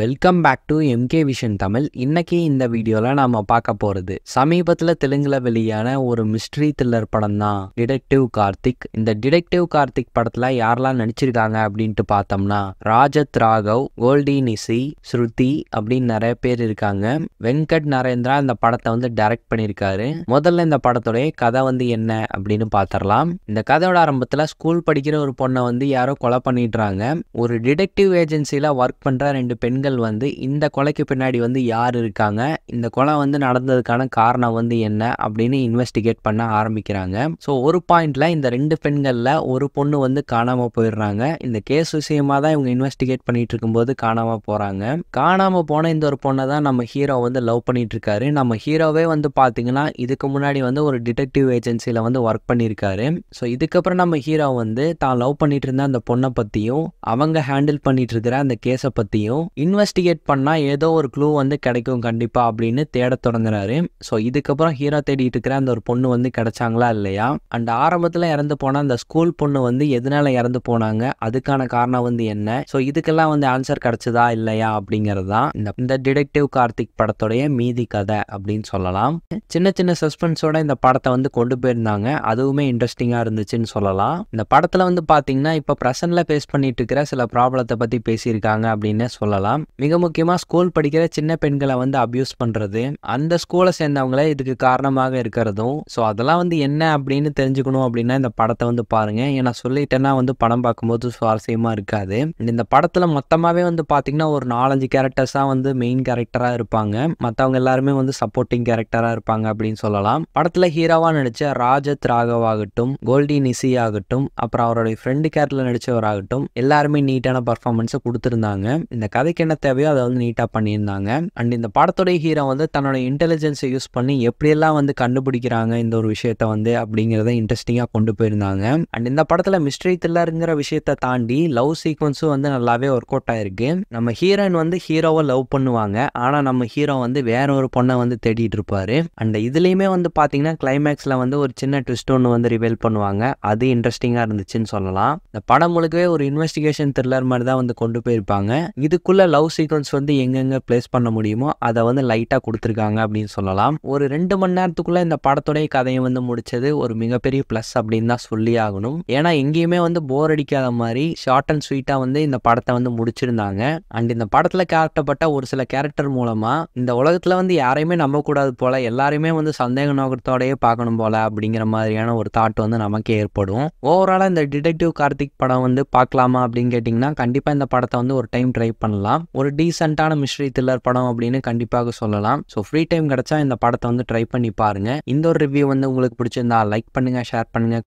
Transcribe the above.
welcome back to MK vision Tamil இன்றைக்கி இந்த வீடியோவில் நாம் பார்க்க போகிறது சமீபத்தில் தெலுங்கில் வெளியான ஒரு மிஸ்ட்ரி த்ரில்லர் படம் தான் டிடெக்டிவ் கார்த்திக் இந்த டிடெக்டிவ் கார்த்திக் படத்தில் யாரெல்லாம் நடிச்சிருக்காங்க அப்படின்ட்டு பார்த்தோம்னா ராஜத் ராகவ் கோல்டி நிசி ஸ்ருதி அப்படின்னு நிறைய பேர் இருக்காங்க வெங்கட் நரேந்திரா இந்த படத்தை வந்து டைரக்ட் பண்ணியிருக்காரு முதல்ல இந்த படத்துடைய கதை வந்து என்ன அப்படின்னு பார்த்துடலாம் இந்த கதையோட ஆரம்பத்தில் ஸ்கூல் படிக்கிற ஒரு பொண்ணை வந்து யாரோ கொலை பண்ணிடுறாங்க ஒரு டிடெக்டிவ் ஏஜென்சியில் ஒர்க் பண்ணுற ரெண்டு பெண் பெண்கள் வந்து இந்த கொலைக்கு பின்னாடி வந்து யார் இருக்காங்க இந்த கொலை வந்து நடந்ததுக்கான காரணம் வந்து என்ன அப்படின்னு இன்வெஸ்டிகேட் பண்ண ஆரம்பிக்கிறாங்க ஸோ ஒரு பாயிண்ட்ல இந்த ரெண்டு பெண்களில் ஒரு பொண்ணு வந்து காணாமல் போயிடுறாங்க இந்த கேஸ் விஷயமா தான் இவங்க இன்வெஸ்டிகேட் பண்ணிட்டு இருக்கும்போது காணாமல் போகிறாங்க காணாமல் போன இந்த ஒரு பொண்ணை தான் நம்ம ஹீரோ வந்து லவ் பண்ணிட்டு இருக்காரு நம்ம ஹீரோவே வந்து பார்த்தீங்கன்னா இதுக்கு முன்னாடி வந்து ஒரு டிடெக்டிவ் ஏஜென்சியில் வந்து ஒர்க் பண்ணியிருக்காரு ஸோ இதுக்கப்புறம் நம்ம ஹீரோ வந்து தான் லவ் பண்ணிட்டு இருந்த அந்த பொண்ணை பற்றியும் அவங்க ஹேண்டில் பண்ணிட்டு இருக்கிற அந்த கேஸை பற்றியும் இன்வெஸ்டிகேட் பண்ணால் ஏதோ ஒரு க்ளூ வந்து கிடைக்கும் கண்டிப்பாக அப்படின்னு தேட தொடங்குறாரு ஸோ இதுக்கப்புறம் ஹீரோ தேடிட்டு இருக்கிற அந்த ஒரு பொண்ணு வந்து கிடைச்சாங்களா இல்லையா அண்ட் ஆரம்பத்தில் இறந்து போன அந்த ஸ்கூல் பொண்ணு வந்து எதனால இறந்து போனாங்க அதுக்கான காரணம் வந்து என்ன ஸோ இதுக்கெல்லாம் வந்து ஆன்சர் கிடைச்சதா இல்லையா அப்படிங்கிறது தான் இந்த டிடெக்டிவ் கார்த்திக் படத்துடைய மீதி கதை அப்படின்னு சொல்லலாம் சின்ன சின்ன சஸ்பென்ஸோட இந்த படத்தை வந்து கொண்டு போயிருந்தாங்க அதுவுமே இன்ட்ரெஸ்டிங்காக இருந்துச்சுன்னு சொல்லலாம் இந்த படத்தில் வந்து பார்த்தீங்கன்னா இப்போ ப்ரெசன்ட்ல ஃபேஸ் பண்ணிட்டு இருக்கிற சில ப்ராப்ளத்தை பற்றி பேசியிருக்காங்க அப்படின்னு சொல்லலாம் சொல்லலாம் மிக முக்கியமாக ஸ்கூல் படிக்கிற சின்ன பெண்களை வந்து அப்யூஸ் பண்ணுறது அந்த ஸ்கூலை சேர்ந்தவங்களே இதுக்கு காரணமாக இருக்கிறதும் ஸோ அதெல்லாம் வந்து என்ன அப்படின்னு தெரிஞ்சுக்கணும் அப்படின்னா இந்த படத்தை வந்து பாருங்கள் ஏன்னா சொல்லிட்டேன்னா வந்து படம் பார்க்கும்போது சுவாரஸ்யமாக இருக்காது இந்த படத்தில் மொத்தமாகவே வந்து பார்த்திங்கன்னா ஒரு நாலஞ்சு கேரக்டர்ஸாக வந்து மெயின் கேரக்டராக இருப்பாங்க மற்றவங்க எல்லாருமே வந்து சப்போர்ட்டிங் கேரக்டராக இருப்பாங்க அப்படின்னு சொல்லலாம் படத்தில் ஹீரோவாக நடித்த ராஜத் ராகவ் ஆகட்டும் கோல்டி நிசி ஆகட்டும் அப்புறம் அவருடைய ஃப்ரெண்டு கேரக்டரில் நடித்தவராகட்டும் எல்லாருமே நீட்டான பர்ஃபார்மன்ஸை கொடுத்துருந்தாங்க இந்த கதைக்கு என்ன தேவையோ அதை வந்து நீட்டாக பண்ணியிருந்தாங்க அண்ட் இந்த படத்துடைய ஹீரோ வந்து தன்னோட இன்டெலிஜென்ஸை யூஸ் பண்ணி எப்படியெல்லாம் வந்து கண்டுபிடிக்கிறாங்க இந்த ஒரு விஷயத்த வந்து அப்படிங்கிறத இன்ட்ரெஸ்டிங்காக கொண்டு போயிருந்தாங்க அண்ட் இந்த படத்தில் மிஸ்ட்ரி த்ரில்லருங்கிற விஷயத்தை தாண்டி லவ் சீக்வன்ஸும் வந்து நல்லாவே ஒர்க் அவுட் ஆயிருக்கு நம்ம ஹீரோயின் வந்து ஹீரோவை லவ் பண்ணுவாங்க ஆனால் நம்ம ஹீரோ வந்து வேற ஒரு பொண்ணை வந்து தேடிட்டு இருப்பாரு அண்ட் இதுலேயுமே வந்து பார்த்தீங்கன்னா கிளைமேக்ஸில் வந்து ஒரு சின்ன ட்விஸ்ட் ஒன்று வந்து ரிவீல் பண்ணுவாங்க அது இன்ட்ரெஸ்டிங்காக இருந்துச்சுன்னு சொல்லலாம் இந்த படம் முழுக்கவே ஒரு இன்வெஸ்டிகேஷன் த்ரில்லர் மாதிரி தான் வந்து கொண்டு போயிருப்பாங்க இதுக்குள்ளே லவ் லவ் சீக்வன்ஸ் வந்து எங்கெங்கே பிளேஸ் பண்ண முடியுமோ அதை வந்து லைட்டாக கொடுத்துருக்காங்க அப்படின்னு சொல்லலாம் ஒரு ரெண்டு மணி நேரத்துக்குள்ளே இந்த படத்துடைய கதையை வந்து முடிச்சது ஒரு மிகப்பெரிய ப்ளஸ் அப்படின்னு தான் சொல்லி ஆகணும் ஏன்னா எங்கேயுமே வந்து போர் அடிக்காத மாதிரி ஷார்ட் அண்ட் ஸ்வீட்டாக வந்து இந்த படத்தை வந்து முடிச்சிருந்தாங்க அண்ட் இந்த படத்தில் காட்டப்பட்ட ஒரு சில கேரக்டர் மூலமாக இந்த உலகத்தில் வந்து யாரையுமே நம்பக்கூடாது போல் எல்லாருமே வந்து சந்தேக நோக்கத்தோடையே பார்க்கணும் போல் அப்படிங்கிற மாதிரியான ஒரு தாட் வந்து நமக்கு ஏற்படும் ஓவராலாக இந்த டிடெக்டிவ் கார்த்திக் படம் வந்து பார்க்கலாமா அப்படின்னு கேட்டிங்கன்னா கண்டிப்பாக இந்த படத்தை வந்து ஒரு டைம் ட்ரை பண்ணலாம் சொல்லலாம் ஒரு டீசென்டான மிஸ்ட்ரி த்ரில்லர் படம் அப்படின்னு கண்டிப்பாக சொல்லலாம் ஸோ ஃப்ரீ டைம் கிடச்சா இந்த படத்தை வந்து ட்ரை பண்ணி பாருங்கள் இந்த ஒரு ரிவ்யூ வந்து உங்களுக்கு பிடிச்சிருந்தா லைக் பண்ணுங்கள் ஷேர் பண்ணுங்கள்